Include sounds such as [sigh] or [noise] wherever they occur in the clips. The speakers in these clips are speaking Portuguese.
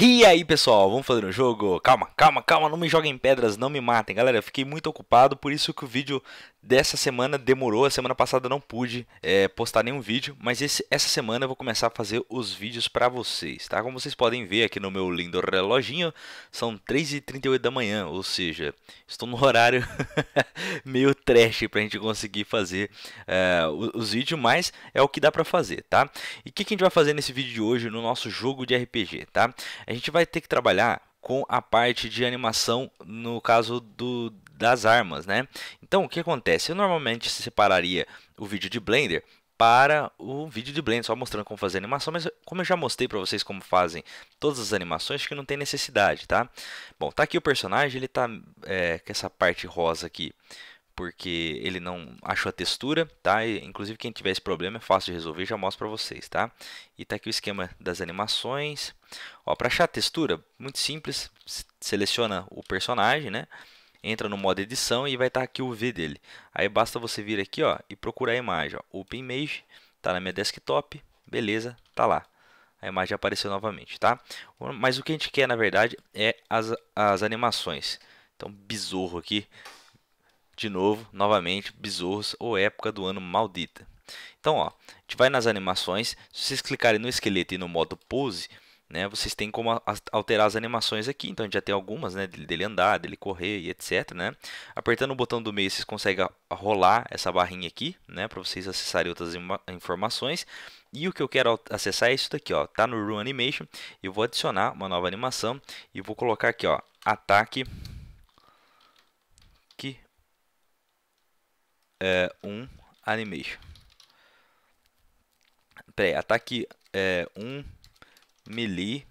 E aí, pessoal, vamos fazer um jogo? Calma, calma, calma, não me joguem pedras, não me matem. Galera, eu fiquei muito ocupado, por isso que o vídeo dessa semana demorou, a semana passada não pude é, postar nenhum vídeo, mas esse, essa semana eu vou começar a fazer os vídeos para vocês, tá? Como vocês podem ver aqui no meu lindo reloginho, são 3h38 da manhã, ou seja, estou no [laughs] horário [laughs] meio trash para a gente conseguir fazer é, os vídeos, mas é o que dá para fazer, tá? E o que, que a gente vai fazer nesse vídeo de hoje no nosso jogo de RPG, tá? A gente vai ter que trabalhar com a parte de animação no caso do, das armas, né? Então, o que acontece? Eu normalmente separaria o vídeo de Blender para o vídeo de Blender, só mostrando como fazer animação, mas como eu já mostrei para vocês como fazem todas as animações, acho que não tem necessidade, tá? Bom, tá aqui o personagem, ele tá é, com essa parte rosa aqui, porque ele não achou a textura, tá? E, inclusive, quem tiver esse problema é fácil de resolver, já mostro para vocês, tá? E tá aqui o esquema das animações. Ó, para achar a textura, muito simples, seleciona o personagem, né? entra no modo edição e vai estar tá aqui o V dele. Aí basta você vir aqui ó, e procurar a imagem. Ó. Open Image, está na minha desktop, beleza, está lá. A imagem apareceu novamente, tá? Mas o que a gente quer, na verdade, é as, as animações. Então, besouro aqui, de novo, novamente, besouros ou época do ano maldita. Então, ó, a gente vai nas animações. Se vocês clicarem no esqueleto e no modo pose, né, vocês têm como alterar as animações aqui, então a gente já tem algumas, né, dele andar, dele correr e etc, né? Apertando o botão do meio, vocês conseguem rolar essa barrinha aqui, né, para vocês acessarem outras informações. E o que eu quero acessar é isso daqui, ó, tá no Run Animation, eu vou adicionar uma nova animação e vou colocar aqui, ó, ataque que é um animation. Peraí, ataque é um melee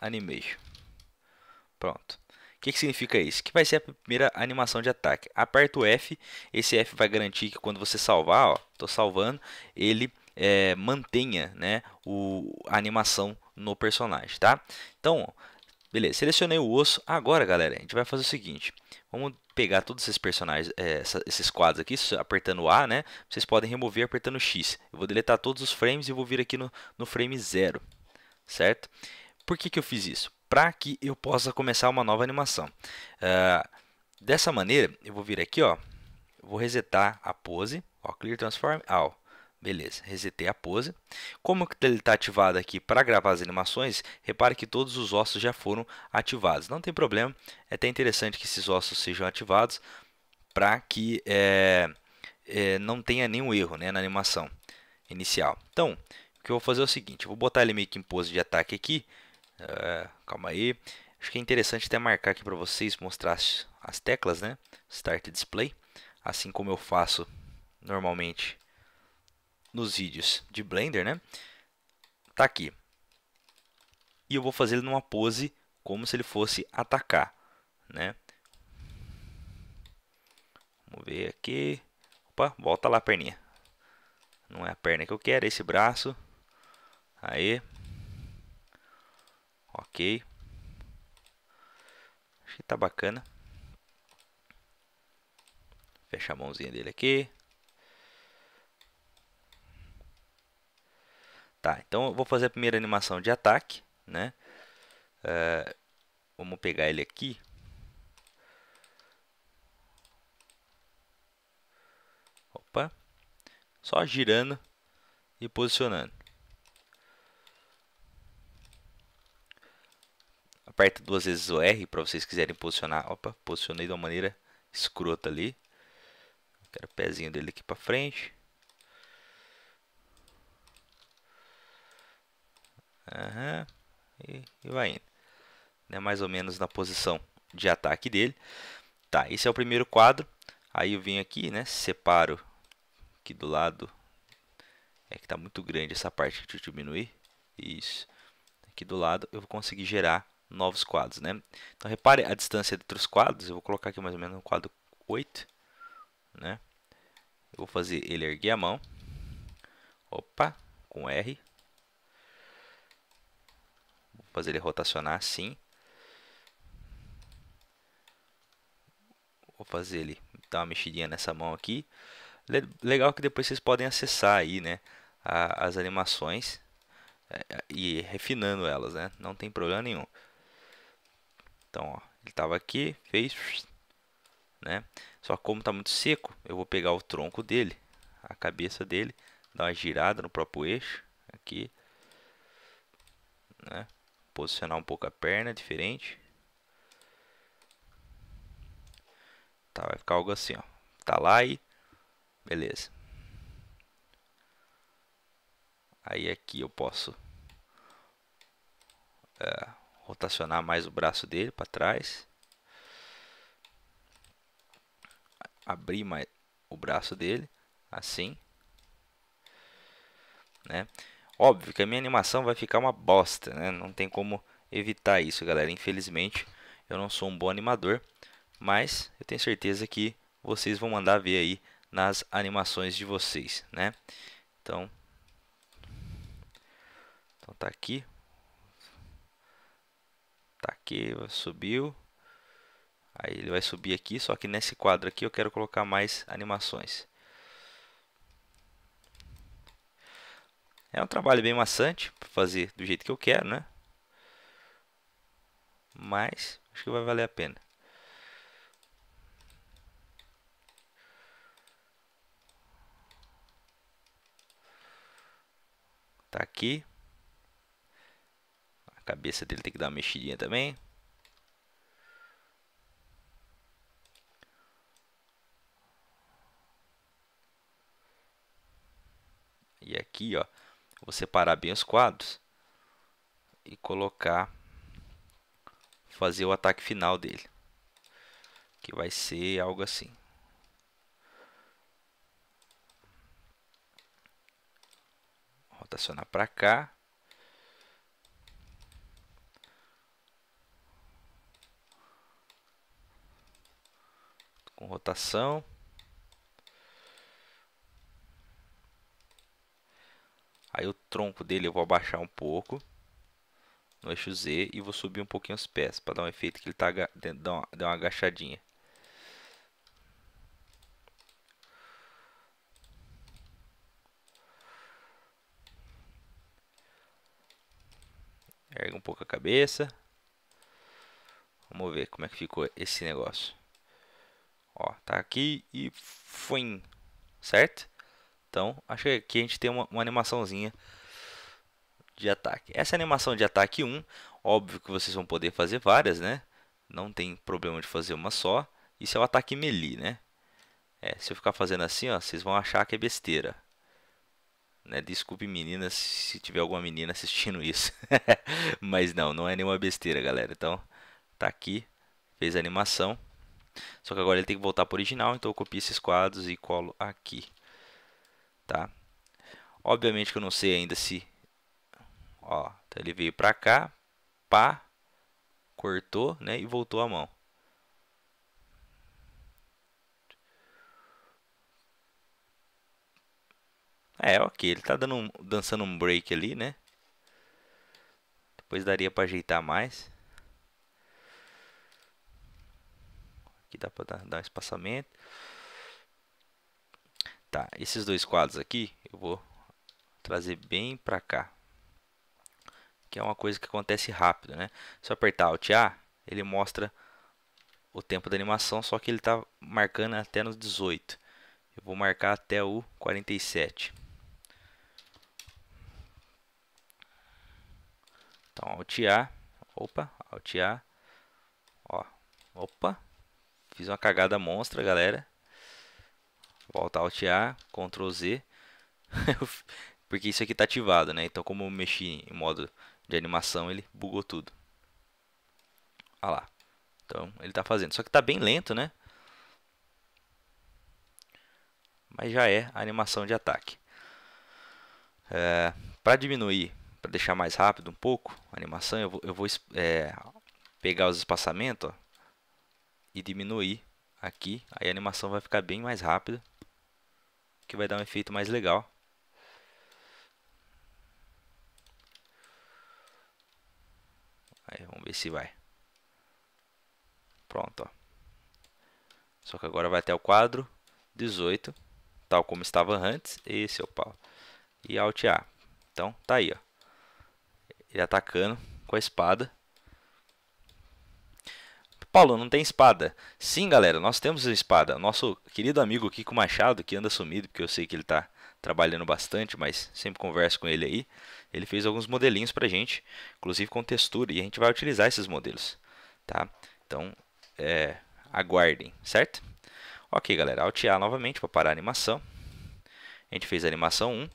animation. Pronto. O que, que, significa isso? Que vai ser a primeira animação de ataque. Aperta o F, esse F vai garantir que quando você salvar, ó, salvando, ele é, mantenha, né, o, a animação no personagem, tá? Então, beleza, selecionei o osso. Agora, galera, a gente vai fazer o seguinte, vamos pegar todos esses personagens, é, essa, esses quadros aqui, apertando A, né? Vocês podem remover apertando X. Eu vou deletar todos os frames e vou vir aqui no, no frame 0, certo? Por que, que eu fiz isso? Para que eu possa começar uma nova animação. Uh, dessa maneira, eu vou vir aqui, ó, vou resetar a pose, ó, Clear Transform All. Beleza, resetei a pose. Como ele está ativado aqui para gravar as animações, repare que todos os ossos já foram ativados. Não tem problema, é até interessante que esses ossos sejam ativados para que é, é, não tenha nenhum erro né, na animação inicial. Então, o que eu vou fazer é o seguinte, eu vou botar ele meio que em pose de ataque aqui. É, calma aí. Acho que é interessante até marcar aqui para vocês, mostrar as, as teclas, né? Start Display, assim como eu faço normalmente nos vídeos de Blender, né? Tá aqui. E eu vou fazer ele numa pose como se ele fosse atacar, né? Vamos ver aqui. Opa, volta lá a perninha. Não é a perna que eu quero, é esse braço. Aí. Ok. Acho que tá bacana. Fecha a mãozinha dele aqui. Tá, então eu vou fazer a primeira animação de ataque, né? É, vamos pegar ele aqui. Opa. Só girando e posicionando. Aperta duas vezes o R para vocês quiserem posicionar. Opa, posicionei de uma maneira escrota ali. Quero o pezinho dele aqui para frente. Uhum. E, e, vai indo. Né, mais ou menos na posição de ataque dele. Tá, esse é o primeiro quadro. Aí eu vim aqui, né? Separo aqui do lado. É que tá muito grande essa parte. Deixa eu diminuir. Isso. Aqui do lado eu vou conseguir gerar novos quadros, né? Então repare a distância entre os quadros. Eu vou colocar aqui mais ou menos um quadro 8, né? Eu vou fazer ele erguer a mão. Opa, com R fazer ele rotacionar sim. Vou fazer ele dar uma mexidinha nessa mão aqui. Legal que depois vocês podem acessar aí, né, a, as animações é, e refinando elas, né? Não tem problema nenhum. Então, ó, ele estava aqui, fez, né? Só como está muito seco, eu vou pegar o tronco dele, a cabeça dele, dar uma girada no próprio eixo aqui, né? posicionar um pouco a perna diferente. Tá, vai ficar algo assim, ó. Tá lá e beleza. Aí aqui eu posso é, rotacionar mais o braço dele para trás. Abrir mais o braço dele, assim. Né? Óbvio que a minha animação vai ficar uma bosta, né? Não tem como evitar isso, galera. Infelizmente, eu não sou um bom animador, mas eu tenho certeza que vocês vão mandar ver aí nas animações de vocês, né? Então, então tá aqui. Tá aqui, subiu. Aí ele vai subir aqui, só que nesse quadro aqui eu quero colocar mais animações. É um trabalho bem maçante para fazer do jeito que eu quero, né? Mas acho que vai valer a pena. Tá aqui. A cabeça dele tem que dar uma mexidinha também. E aqui, ó. Vou separar bem os quadros e colocar, fazer o ataque final dele, que vai ser algo assim. Rotacionar para cá. Com rotação. Aí o tronco dele eu vou abaixar um pouco no eixo Z e vou subir um pouquinho os pés para dar um efeito que ele tá dando uma, uma agachadinha. erga um pouco a cabeça. Vamos ver como é que ficou esse negócio. Ó, tá aqui e foi, certo? Então, acho que aqui a gente tem uma, uma animaçãozinha de ataque. Essa é animação de ataque 1, óbvio que vocês vão poder fazer várias, né? Não tem problema de fazer uma só. Isso é o ataque melee, né? É, se eu ficar fazendo assim, ó, vocês vão achar que é besteira. Né? Desculpe meninas, se tiver alguma menina assistindo isso. [laughs] Mas não, não é nenhuma besteira, galera. Então, tá aqui, fez a animação. Só que agora ele tem que voltar para o original, então eu copio esses quadros e colo aqui tá? Obviamente que eu não sei ainda se... Ó, então ele veio para cá, pá, cortou, né? E voltou a mão. É, ok, ele tá dando um, dançando um break ali, né? Depois daria para ajeitar mais. Aqui dá para dar, dar um espaçamento. Tá, esses dois quadros aqui eu vou trazer bem para cá. Que é uma coisa que acontece rápido, né? Se eu apertar Alt A, ele mostra o tempo da animação, só que ele está marcando até nos 18. Eu vou marcar até o 47. Então, Alt A, opa, Alt A, ó, opa, fiz uma cagada monstra, galera. Volta tá, Alt A, Ctrl Z, [laughs] porque isso aqui está ativado, né? Então como eu mexi em modo de animação, ele bugou tudo. Olha ah lá. Então ele está fazendo, só que está bem lento, né? Mas já é a animação de ataque. É, para diminuir, para deixar mais rápido um pouco a animação, eu vou, eu vou é, pegar os espaçamentos ó, e diminuir aqui. Aí a animação vai ficar bem mais rápida que vai dar um efeito mais legal. Aí, vamos ver se vai. Pronto, ó. Só que agora vai até o quadro 18, tal como estava antes. Esse é o pau. E Alt A. Então, tá aí, ó. Ele atacando com a espada. Paulo, não tem espada. Sim, galera, nós temos espada. Nosso querido amigo Kiko Machado, que anda sumido, porque eu sei que ele está trabalhando bastante, mas sempre converso com ele aí. Ele fez alguns modelinhos para a gente, inclusive com textura, e a gente vai utilizar esses modelos, tá? Então, é, aguardem, certo? Ok, galera, Alt A novamente para parar a animação. A gente fez a animação 1. Uh,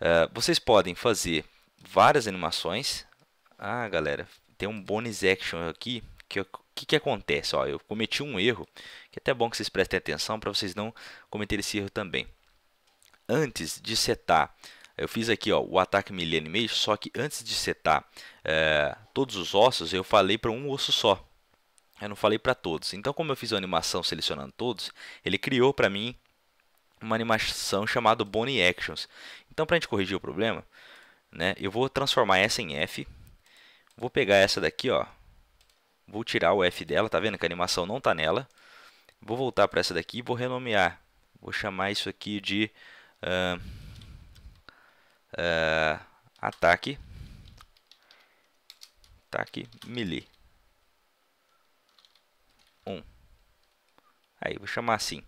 é, vocês podem fazer várias animações. Ah, galera, tem um bonus action aqui que eu que, que acontece? Ó, eu cometi um erro, que é até bom que vocês prestem atenção para vocês não cometerem esse erro também. Antes de setar, eu fiz aqui ó, o ataque milênio meio, só que antes de setar é, todos os ossos, eu falei para um osso só. Eu não falei para todos. Então, como eu fiz a animação selecionando todos, ele criou para mim uma animação chamada Bone Actions. Então, para a gente corrigir o problema, né, eu vou transformar essa em F. Vou pegar essa daqui, ó, Vou tirar o F dela, tá vendo que a animação não tá nela. Vou voltar para essa daqui e vou renomear. Vou chamar isso aqui de uh, uh, ataque, ataque melee 1. Aí, vou chamar assim.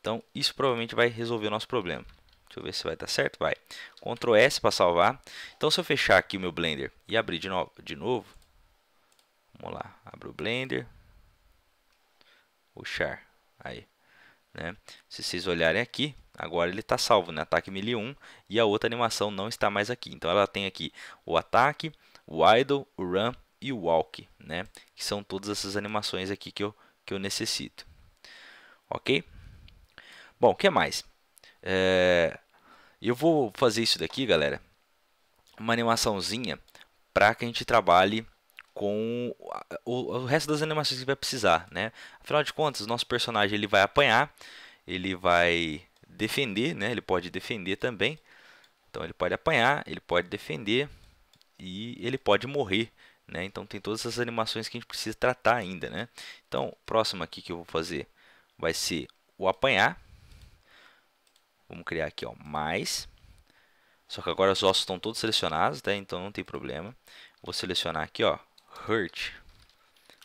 Então, isso provavelmente vai resolver o nosso problema. Deixa eu ver se vai estar certo. Vai. Ctrl S para salvar. Então, se eu fechar aqui o meu Blender e abrir de, de novo, Vamos lá, abre o Blender. O char, aí. Né? Se vocês olharem aqui, agora ele está salvo, né? Ataque 1001 e a outra animação não está mais aqui. Então ela tem aqui o ataque, o idle, o run e o walk, né? Que são todas essas animações aqui que eu, que eu necessito. Ok? Bom, o que mais? É... Eu vou fazer isso daqui, galera. Uma animaçãozinha para que a gente trabalhe com o, o resto das animações que vai precisar, né? Afinal de contas, nosso personagem ele vai apanhar, ele vai defender, né? Ele pode defender também. Então ele pode apanhar, ele pode defender e ele pode morrer, né? Então tem todas essas animações que a gente precisa tratar ainda, né? Então, próximo aqui que eu vou fazer vai ser o apanhar. Vamos criar aqui, ó, mais. Só que agora os ossos estão todos selecionados, tá? Então não tem problema. Vou selecionar aqui, ó, Hurt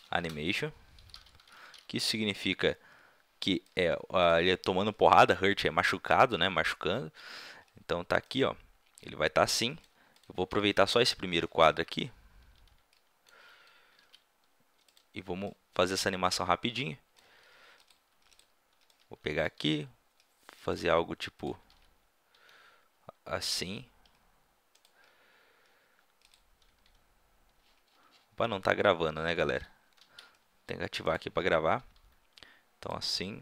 Animation, que significa que é, ah, ele é tomando porrada, Hurt é machucado, né? Machucando. Então tá aqui, ó. Ele vai estar tá assim. Eu vou aproveitar só esse primeiro quadro aqui. E vamos fazer essa animação rapidinho. Vou pegar aqui, fazer algo tipo assim. Opa, não está gravando, né, galera? Tem que ativar aqui para gravar. Então, assim.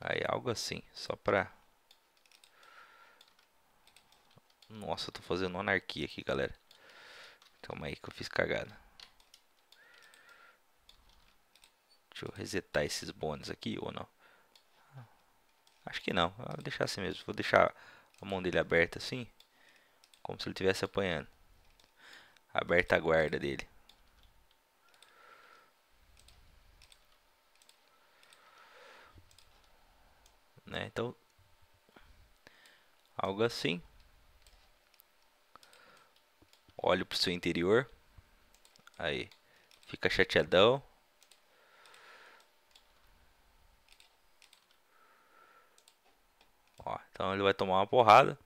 Aí, algo assim, só para... Nossa, eu tô fazendo anarquia aqui, galera. Calma aí que eu fiz cagada. Deixa eu resetar esses bônus aqui ou não. Acho que não. Vou deixar assim mesmo. Vou deixar a mão dele aberta assim. Como se ele estivesse apanhando. Aberta a guarda dele. Né? Então, algo assim. Olho pro seu interior. Aí, fica chateadão. Ó, então ele vai tomar uma porrada.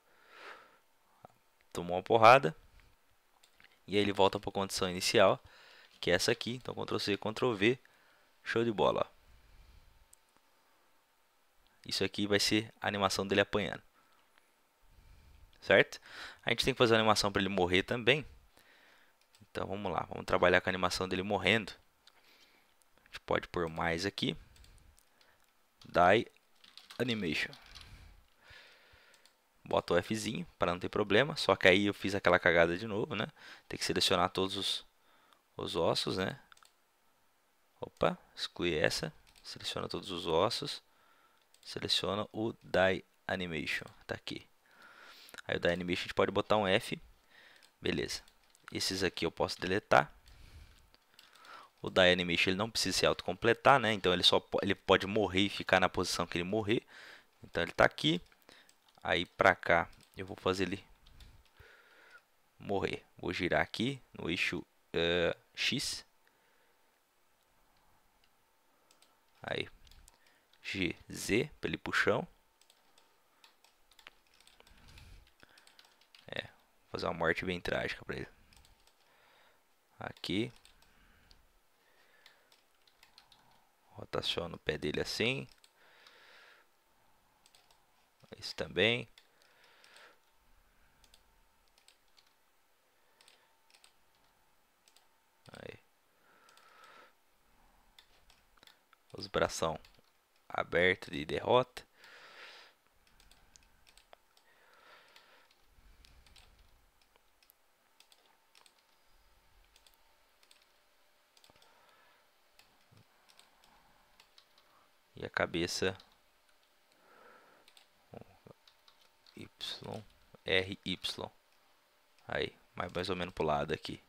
Tomou uma porrada. E aí ele volta para a condição inicial, que é essa aqui. Então Ctrl C, Ctrl V. Show de bola. Isso aqui vai ser a animação dele apanhando. Certo? A gente tem que fazer uma animação para ele morrer também. Então vamos lá, vamos trabalhar com a animação dele morrendo. A gente pode pôr mais aqui. Die Animation. Bota o Fzinho para não ter problema. Só que aí eu fiz aquela cagada de novo, né? Tem que selecionar todos os, os ossos, né? Opa, exclui essa. Seleciona todos os ossos. Seleciona o Die Animation. Tá aqui. Aí o Die Animation a gente pode botar um F. Beleza. Esses aqui eu posso deletar. O Die Animation ele não precisa se autocompletar, né? Então ele só ele pode morrer e ficar na posição que ele morrer. Então ele está aqui. Aí pra cá eu vou fazer ele morrer. Vou girar aqui no eixo uh, X. Aí. GZ para pra ele puxão. É, vou fazer uma morte bem trágica pra ele. Aqui. Rotaciono o pé dele assim também. Aí. Os bração aberto de derrota. E a cabeça RY. Aí, mais, mais ou menos pro lado aqui.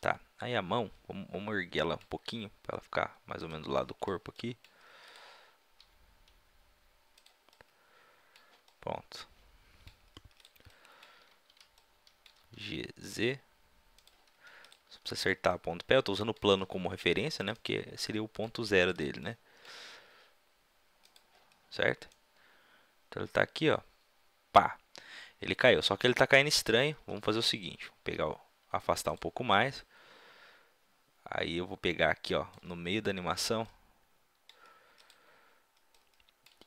Tá, aí a mão, vamos, vamos erguer ela um pouquinho para ela ficar mais ou menos do lado do corpo aqui. Pronto. GZ você acertar ponto pé. Eu estou usando o plano como referência, né? Porque seria o ponto zero dele, né? Certo? Então ele está aqui, ó. Pá. Ele caiu. Só que ele está caindo estranho. Vamos fazer o seguinte. Vou pegar, ó, afastar um pouco mais. Aí eu vou pegar aqui, ó, no meio da animação.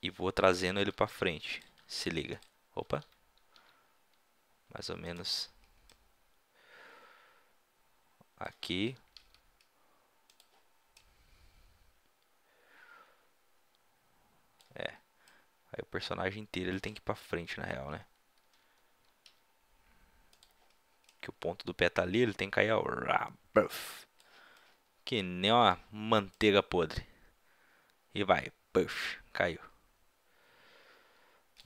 E vou trazendo ele para frente. Se liga. Opa. Mais ou menos aqui. É. Aí o personagem inteiro ele tem que ir pra frente, na real, né? Que o ponto do pé tá ali, ele tem que cair, ó. Que nem uma manteiga podre. E vai, puff, caiu.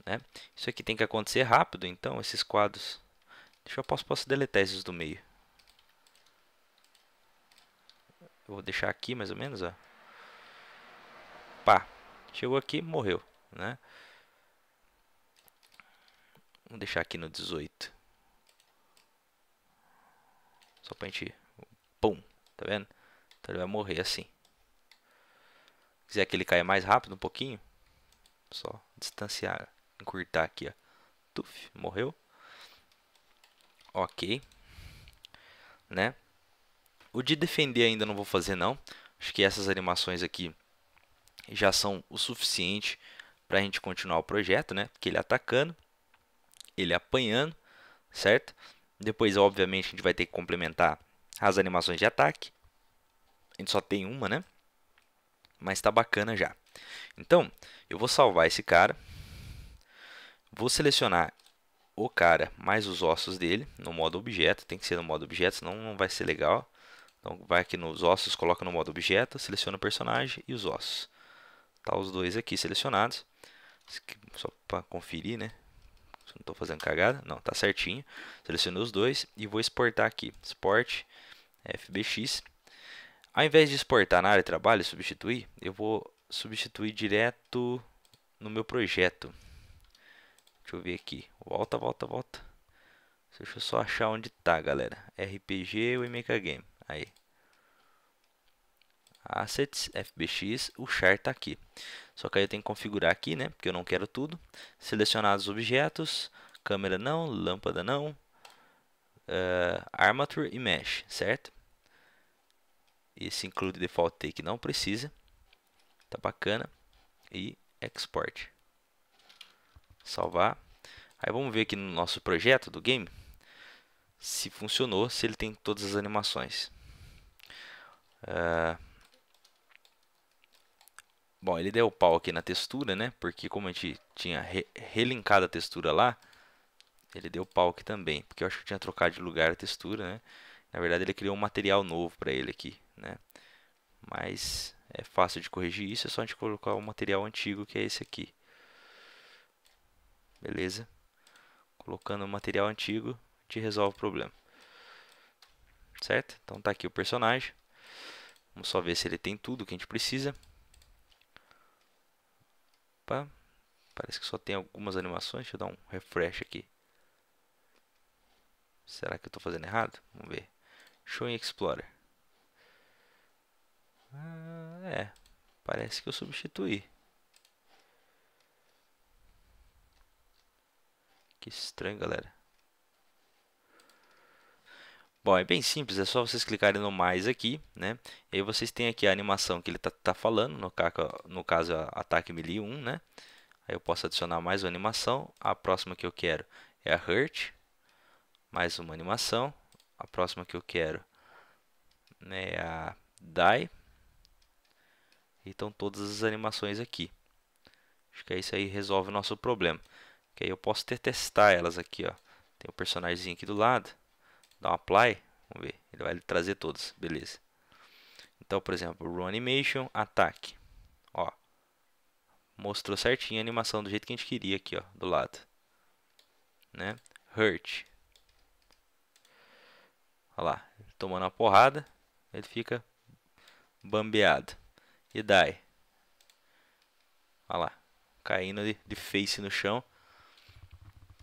Né? Isso aqui tem que acontecer rápido, então, esses quadros. Deixa eu posso, posso deletar esses do meio. Eu vou deixar aqui mais ou menos, ó. Pá, chegou aqui, morreu, né? Vamos deixar aqui no 18. Só pra gente... Pum, tá vendo? Então ele vai morrer assim. Se quiser que ele caia mais rápido um pouquinho, só distanciar, encurtar aqui, ó. Tuf, morreu. Ok. Né? O de defender ainda não vou fazer não. Acho que essas animações aqui já são o suficiente para a gente continuar o projeto, né? Porque ele atacando, ele apanhando, certo? Depois, obviamente, a gente vai ter que complementar as animações de ataque. A gente só tem uma, né? Mas tá bacana já. Então, eu vou salvar esse cara. Vou selecionar o cara mais os ossos dele no modo objeto. Tem que ser no modo objeto, senão não vai ser legal. Então vai aqui nos ossos, coloca no modo objeto, seleciona o personagem e os ossos. Tá os dois aqui selecionados. Só para conferir, né? Se não estou fazendo cagada. Não, tá certinho. Selecionei os dois e vou exportar aqui. Export FBX. Ao invés de exportar na área de trabalho e substituir, eu vou substituir direto no meu projeto. Deixa eu ver aqui. Volta, volta, volta. Deixa eu só achar onde tá, galera. RPG ou Wemeka Game. Aí. Assets, FBX, o char está aqui. Só que aí eu tenho que configurar aqui, né? Porque eu não quero tudo. Selecionar os objetos. Câmera não, lâmpada não. Uh, armature e mesh, certo? Esse include default take não precisa. Tá bacana. E export. Salvar. Aí vamos ver aqui no nosso projeto do game se funcionou, se ele tem todas as animações. É, bom, ele deu pau aqui na textura, né? Porque como a gente tinha re relinkado a textura lá, ele deu pau aqui também. Porque eu acho que tinha trocado de lugar a textura, né? Na verdade, ele criou um material novo para ele aqui, né? Mas é fácil de corrigir isso, é só a gente colocar o material antigo, que é esse aqui. Beleza? Colocando o material antigo, a gente resolve o problema. Certo? Então tá aqui o personagem. Vamos só ver se ele tem tudo que a gente precisa. Opa, parece que só tem algumas animações. Deixa eu dar um refresh aqui. Será que eu estou fazendo errado? Vamos ver. Show em Explorer. Ah, é, parece que eu substituí. Que estranho, galera. Bom, é bem simples, é só vocês clicarem no mais aqui, né? E aí vocês têm aqui a animação que ele tá, tá falando, no, no caso é ataque melee 1, né? Aí eu posso adicionar mais uma animação. A próxima que eu quero é a Hurt. Mais uma animação. A próxima que eu quero né, é a Die. E estão todas as animações aqui. Acho que é isso aí resolve o nosso problema. Que aí eu posso testar elas aqui, ó. Tem o um aqui do lado dar um apply, vamos ver, ele vai trazer todas, beleza. Então, por exemplo, run animation, ataque. Ó. Mostrou certinho a animação do jeito que a gente queria aqui, ó, do lado. Né? Hurt. lá, tomando uma porrada, ele fica bambeado. E die. lá, caindo de, de face no chão.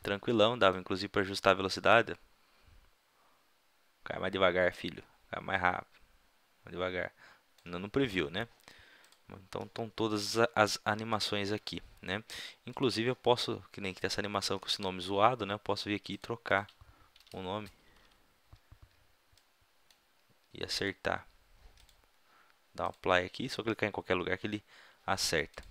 Tranquilão, dava inclusive para ajustar a velocidade, Cai mais devagar, filho. Cai mais rápido. Mais devagar. Não previu né? Então estão todas as animações aqui, né? Inclusive eu posso, que nem que essa animação com esse nome zoado, né? Eu posso vir aqui e trocar o nome. E acertar. Dá um play aqui, só clicar em qualquer lugar que ele acerta.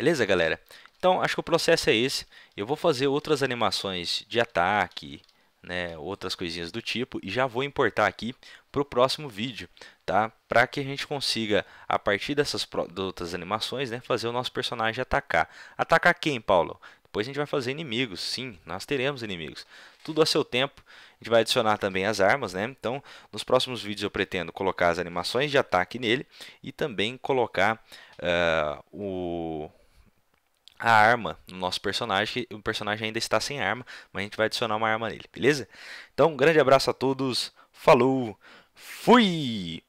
Beleza, galera? Então, acho que o processo é esse. Eu vou fazer outras animações de ataque, né, outras coisinhas do tipo, e já vou importar aqui para o próximo vídeo, tá? Para que a gente consiga, a partir dessas outras animações, né, fazer o nosso personagem atacar. Atacar quem, Paulo? Depois a gente vai fazer inimigos, sim, nós teremos inimigos. Tudo a seu tempo. A gente vai adicionar também as armas, né? Então, nos próximos vídeos eu pretendo colocar as animações de ataque nele e também colocar uh, o a arma no nosso personagem. O personagem ainda está sem arma, mas a gente vai adicionar uma arma nele, beleza? Então, um grande abraço a todos. Falou. Fui!